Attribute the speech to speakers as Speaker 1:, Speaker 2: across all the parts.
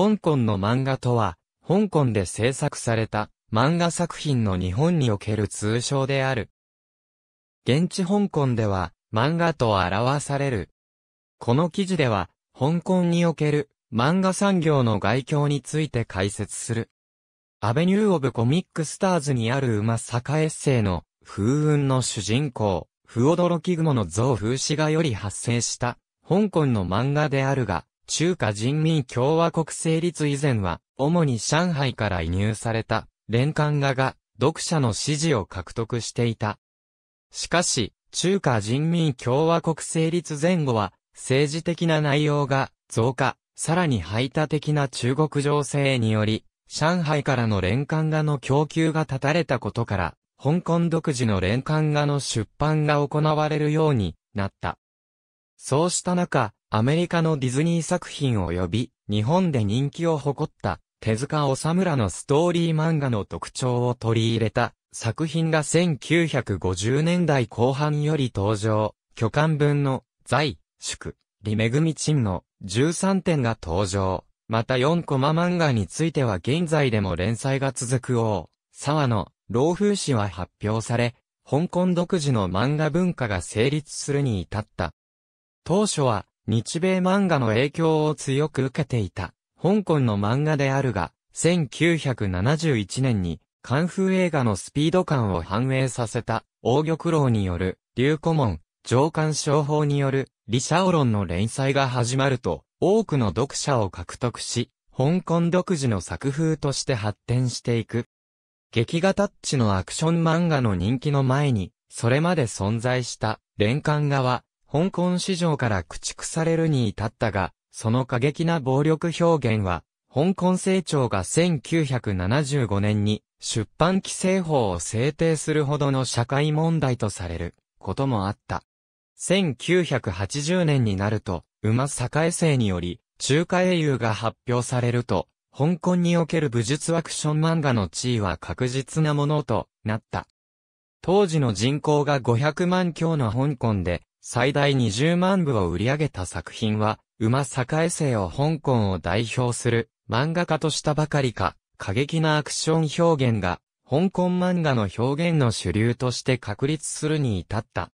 Speaker 1: 香港の漫画とは、香港で制作された漫画作品の日本における通称である。現地香港では漫画と表される。この記事では、香港における漫画産業の外況について解説する。アベニュー・オブ・コミック・スターズにある馬坂エッセイの風雲の主人公、不驚き雲の像風刺画より発生した香港の漫画であるが、中華人民共和国成立以前は、主に上海から移入された、連環画が、読者の支持を獲得していた。しかし、中華人民共和国成立前後は、政治的な内容が増加、さらに排他的な中国情勢により、上海からの連環画の供給が断たれたことから、香港独自の連環画の出版が行われるようになった。そうした中、アメリカのディズニー作品及び、日本で人気を誇った、手塚治虫のストーリー漫画の特徴を取り入れた、作品が1950年代後半より登場、巨漢文の、在、宿、リメグミチンの13点が登場。また4コマ漫画については現在でも連載が続く王、沢の、老風誌は発表され、香港独自の漫画文化が成立するに至った。当初は日米漫画の影響を強く受けていた香港の漫画であるが、1971年にカンフー映画のスピード感を反映させた王玉楼による流古門、上官商法によるリシャオロンの連載が始まると多くの読者を獲得し、香港独自の作風として発展していく。劇画タッチのアクション漫画の人気の前に、それまで存在した、連環画は、香港市場から駆逐されるに至ったが、その過激な暴力表現は、香港政庁が1975年に出版規制法を制定するほどの社会問題とされることもあった。1980年になると、馬栄生により、中華英雄が発表されると、香港における武術アクション漫画の地位は確実なものとなった。当時の人口が500万強の香港で、最大20万部を売り上げた作品は、馬栄生を香港を代表する漫画家としたばかりか、過激なアクション表現が、香港漫画の表現の主流として確立するに至った。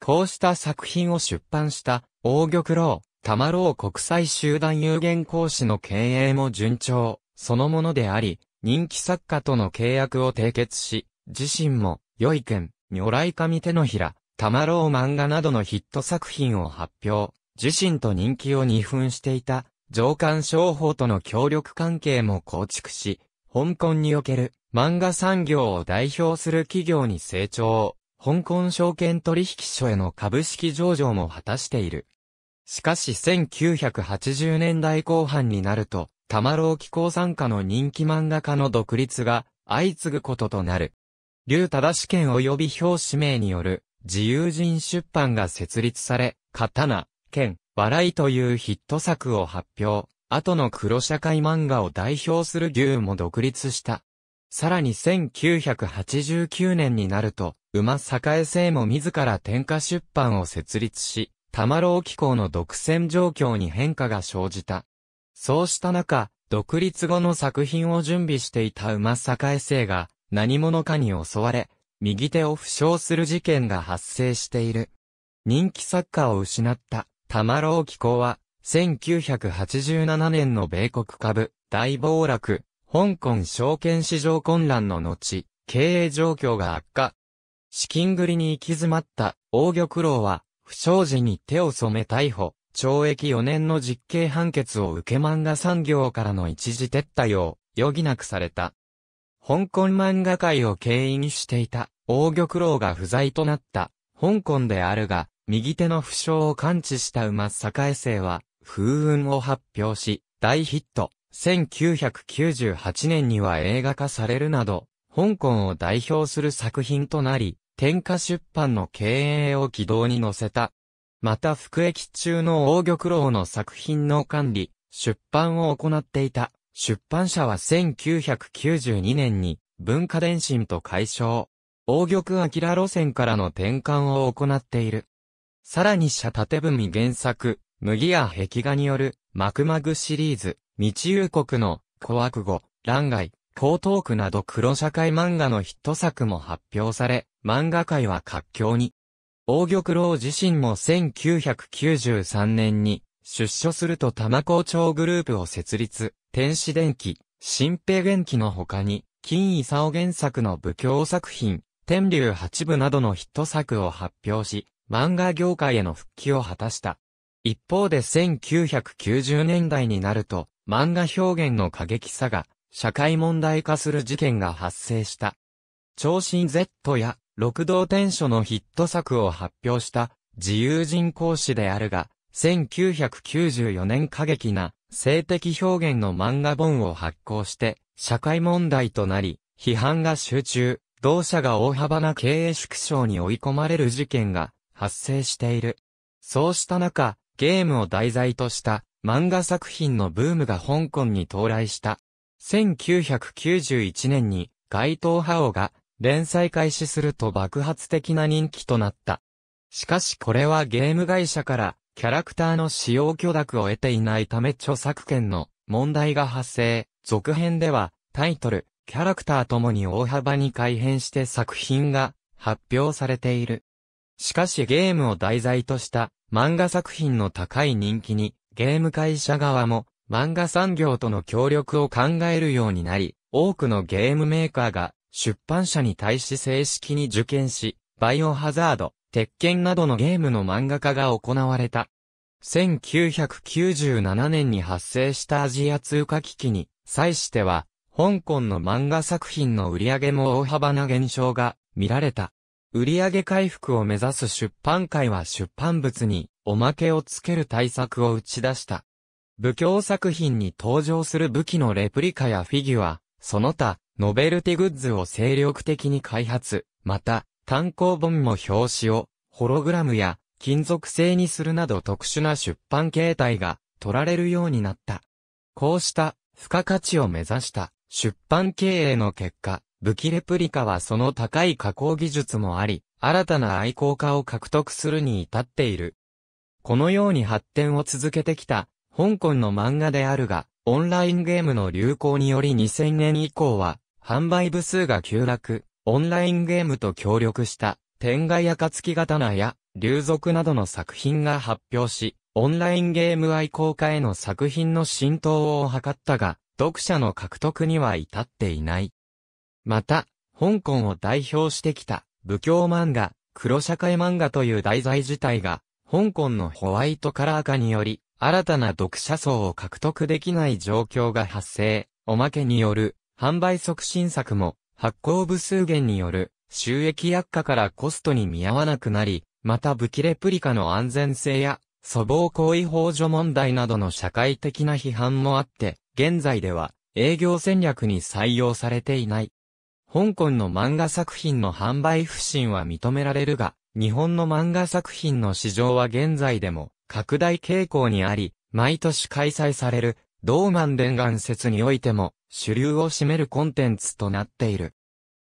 Speaker 1: こうした作品を出版した、大玉郎、玉郎国際集団有限講師の経営も順調、そのものであり、人気作家との契約を締結し、自身も、良い県、如来神手のひら、たまろう漫画などのヒット作品を発表、自身と人気を二分していた、上官商法との協力関係も構築し、香港における漫画産業を代表する企業に成長、香港証券取引所への株式上場も果たしている。しかし1980年代後半になると、たまろう機構参加の人気漫画家の独立が相次ぐこととなる。竜忠試験及び表紙名による自由人出版が設立され、刀、剣、笑いというヒット作を発表。後の黒社会漫画を代表する牛も独立した。さらに1989年になると、馬栄生も自ら天下出版を設立し、玉郎機構の独占状況に変化が生じた。そうした中、独立後の作品を準備していた馬栄生が何者かに襲われ、右手を負傷する事件が発生している。人気作家を失ったタマロー機構は、1987年の米国株大暴落、香港証券市場混乱の後、経営状況が悪化。資金繰りに行き詰まった大玉郎は、不祥事に手を染め逮捕、懲役4年の実刑判決を受け漫画産業からの一時撤退を余儀なくされた。香港漫画界を牽引していた、王玉楼が不在となった、香港であるが、右手の負傷を感知した馬栄生は、風雲を発表し、大ヒット。1998年には映画化されるなど、香港を代表する作品となり、天下出版の経営を軌道に乗せた。また服役中の王玉楼の作品の管理、出版を行っていた。出版社は1992年に文化電信と解消。大玉明路線からの転換を行っている。さらに社縦文原作、麦や壁画による、マクマグシリーズ、道遊国の、小悪語、乱外、江東区など黒社会漫画のヒット作も発表され、漫画界は活況に。大玉郎自身も1993年に、出所すると玉校長グループを設立。天使電気、新平元気の他に、金伊佐原作の武教作品、天竜八部などのヒット作を発表し、漫画業界への復帰を果たした。一方で1990年代になると、漫画表現の過激さが、社会問題化する事件が発生した。超新 Z や、六道天書のヒット作を発表した、自由人講師であるが、1994年過激な、性的表現の漫画本を発行して、社会問題となり、批判が集中、同社が大幅な経営縮小に追い込まれる事件が発生している。そうした中、ゲームを題材とした漫画作品のブームが香港に到来した。1991年に街頭派王が連載開始すると爆発的な人気となった。しかしこれはゲーム会社からキャラクターの使用許諾を得ていないため著作権の問題が発生。続編では、タイトル、キャラクターともに大幅に改変して作品が発表されている。しかしゲームを題材とした漫画作品の高い人気にゲーム会社側も漫画産業との協力を考えるようになり、多くのゲームメーカーが出版社に対し正式に受験し、バイオハザード、鉄拳などのゲームの漫画化が行われた。1997年に発生したアジア通貨危機に際しては、香港の漫画作品の売り上げも大幅な減少が見られた。売り上げ回復を目指す出版界は出版物におまけをつける対策を打ち出した。武教作品に登場する武器のレプリカやフィギュア、その他、ノベルティグッズを精力的に開発、また、単行本も表紙を、ホログラムや、金属製にするなど特殊な出版形態が取られるようになった。こうした付加価値を目指した出版経営の結果、武器レプリカはその高い加工技術もあり、新たな愛好家を獲得するに至っている。このように発展を続けてきた、香港の漫画であるが、オンラインゲームの流行により2000年以降は、販売部数が急落、オンラインゲームと協力した、天外月刀や、流俗などの作品が発表し、オンラインゲーム愛好家への作品の浸透を図ったが、読者の獲得には至っていない。また、香港を代表してきた、武教漫画、黒社会漫画という題材自体が、香港のホワイトカラー化により、新たな読者層を獲得できない状況が発生。おまけによる、販売促進策も、発行部数減による収益悪化からコストに見合わなくなり、また武器レプリカの安全性や、粗暴行為法助問題などの社会的な批判もあって、現在では営業戦略に採用されていない。香港の漫画作品の販売不振は認められるが、日本の漫画作品の市場は現在でも拡大傾向にあり、毎年開催される道満伝願説においても主流を占めるコンテンツとなっている。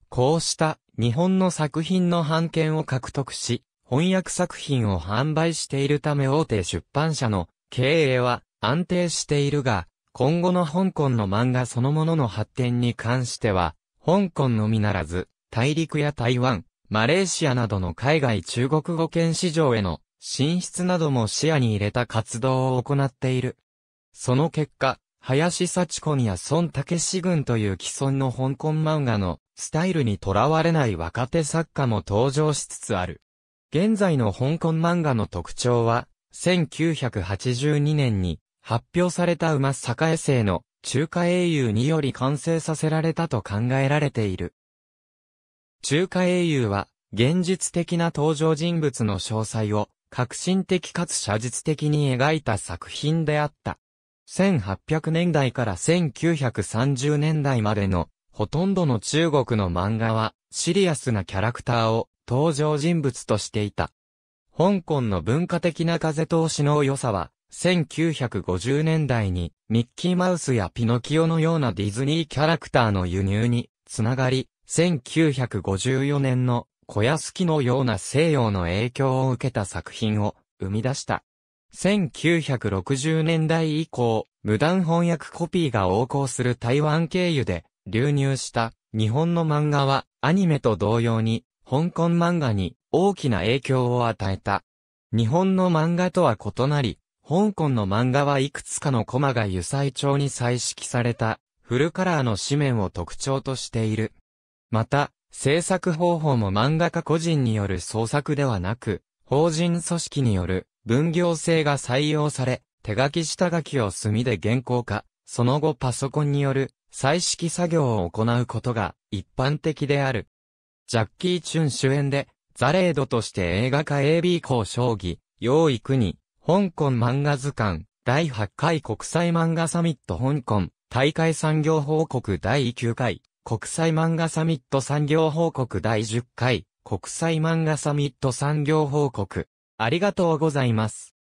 Speaker 1: こうした日本の作品の版権を獲得し、翻訳作品を販売しているため大手出版社の経営は安定しているが、今後の香港の漫画そのものの発展に関しては、香港のみならず、大陸や台湾、マレーシアなどの海外中国語圏市場への進出なども視野に入れた活動を行っている。その結果、林幸子にや孫武志軍という既存の香港漫画のスタイルにとらわれない若手作家も登場しつつある。現在の香港漫画の特徴は、1982年に発表された馬坂衛生の中華英雄により完成させられたと考えられている。中華英雄は、現実的な登場人物の詳細を、革新的かつ写実的に描いた作品であった。1800年代から1930年代までのほとんどの中国の漫画はシリアスなキャラクターを登場人物としていた。香港の文化的な風通しの良さは1950年代にミッキーマウスやピノキオのようなディズニーキャラクターの輸入につながり、1954年の小屋好きのような西洋の影響を受けた作品を生み出した。1960年代以降、無断翻訳コピーが横行する台湾経由で流入した日本の漫画はアニメと同様に香港漫画に大きな影響を与えた。日本の漫画とは異なり、香港の漫画はいくつかのコマが油彩帳に彩色されたフルカラーの紙面を特徴としている。また、制作方法も漫画家個人による創作ではなく、法人組織による分業制が採用され、手書き下書きを墨で原稿化、その後パソコンによる彩色作業を行うことが一般的である。ジャッキー・チュン主演で、ザレードとして映画化 AB 校将棋、用意国、香港漫画図鑑、第8回国際漫画サミット香港、大会産業報告第9回、国際漫画サミット産業報告第10回、国際漫画サミット産業報告、ありがとうございます。